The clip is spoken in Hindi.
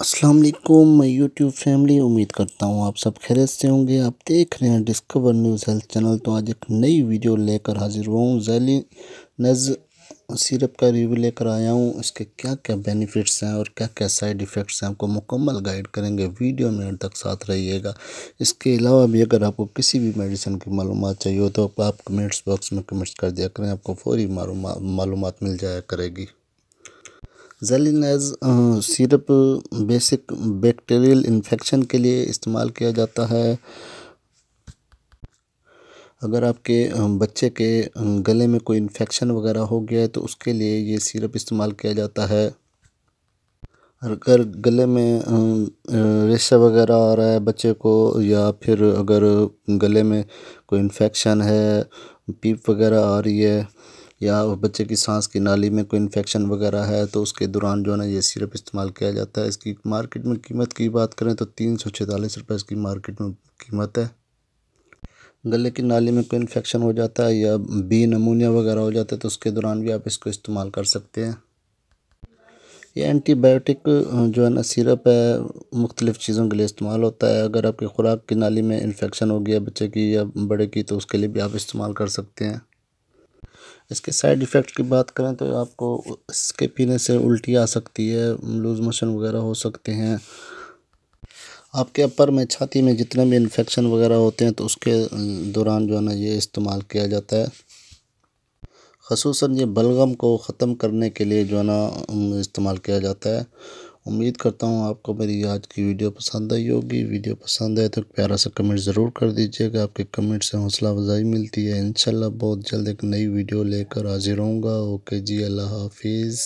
अस्सलाम वालेकुम मैं यूट्यूब फैमिली उम्मीद करता हूँ आप सब खैरियत से होंगे आप देख रहे हैं डिस्कवर न्यूज़ हेल्थ चैनल तो आज एक नई वीडियो लेकर हाजिर हुआ हूँ जैली नज़ सिरप का रिव्यू लेकर आया हूँ इसके क्या क्या बेनिफिट्स हैं और क्या क्या साइड इफ़ेक्ट्स हैं आपको मुकम्मल गाइड करेंगे वीडियो में तक साथ रहिएगा इसके अलावा भी अगर आपको किसी भी मेडिसिन की मालूम चाहिए हो तो आप कमेंट्स बॉक्स में कमेंट्स कर दिया करें आपको फौरी मालूम मिल जाया करेगी जेलिनेज़ सिरप बेसिक बैक्टीरियल इन्फेक्शन के लिए इस्तेमाल किया जाता है अगर आपके बच्चे के गले में कोई इन्फेक्शन वगैरह हो गया है तो उसके लिए ये सिरप इस्तेमाल किया जाता है अगर गले में रेशा वगैरह आ रहा है बच्चे को या फिर अगर गले में कोई इन्फेक्शन है पीप वगैरह आ रही है या बच्चे की सांस की नाली में कोई इन्फेक्शन वगैरह है तो उसके दौरान जो है ना ये सिरप इस्तेमाल किया जाता है इसकी मार्केट में कीमत की बात करें तो तीन सौ छतालीस रुपये इसकी मार्केट में कीमत है गले की नाली में कोई इन्फेक्शन हो जाता है या बी नमूनिया वगैरह हो जाता है तो उसके दौरान भी आप इसको इस्तेमाल कर सकते हैं ये एंटीबायोटिक जो है ना सिरप है मुख्तलिफ़ चीज़ों के लिए इस्तेमाल होता है अगर आपकी खुराक की नाली में इन्फेक्शन हो गया बच्चे की या बड़े की तो उसके लिए भी आप इस्तेमाल कर सकते हैं इसके साइड इफ़ेक्ट की बात करें तो आपको इसके पीने से उल्टी आ सकती है लूज़ मोशन वगैरह हो सकते हैं आपके अपर में छाती में जितने भी इन्फेक्शन वगैरह होते हैं तो उसके दौरान जो है ना ये इस्तेमाल किया जाता है खसूस ये बलगम को ख़त्म करने के लिए जो है ना इस्तेमाल किया जाता है उम्मीद करता हूँ आपको मेरी आज की वीडियो पसंद आई होगी वीडियो पसंद आए तो प्यारा सा कमेंट ज़रूर कर दीजिएगा आपके कमेंट से हौसला अफजाई मिलती है इंशाल्लाह बहुत जल्द एक नई वीडियो लेकर हाजिर होऊंगा ओके जी अल्लाह हाफिज़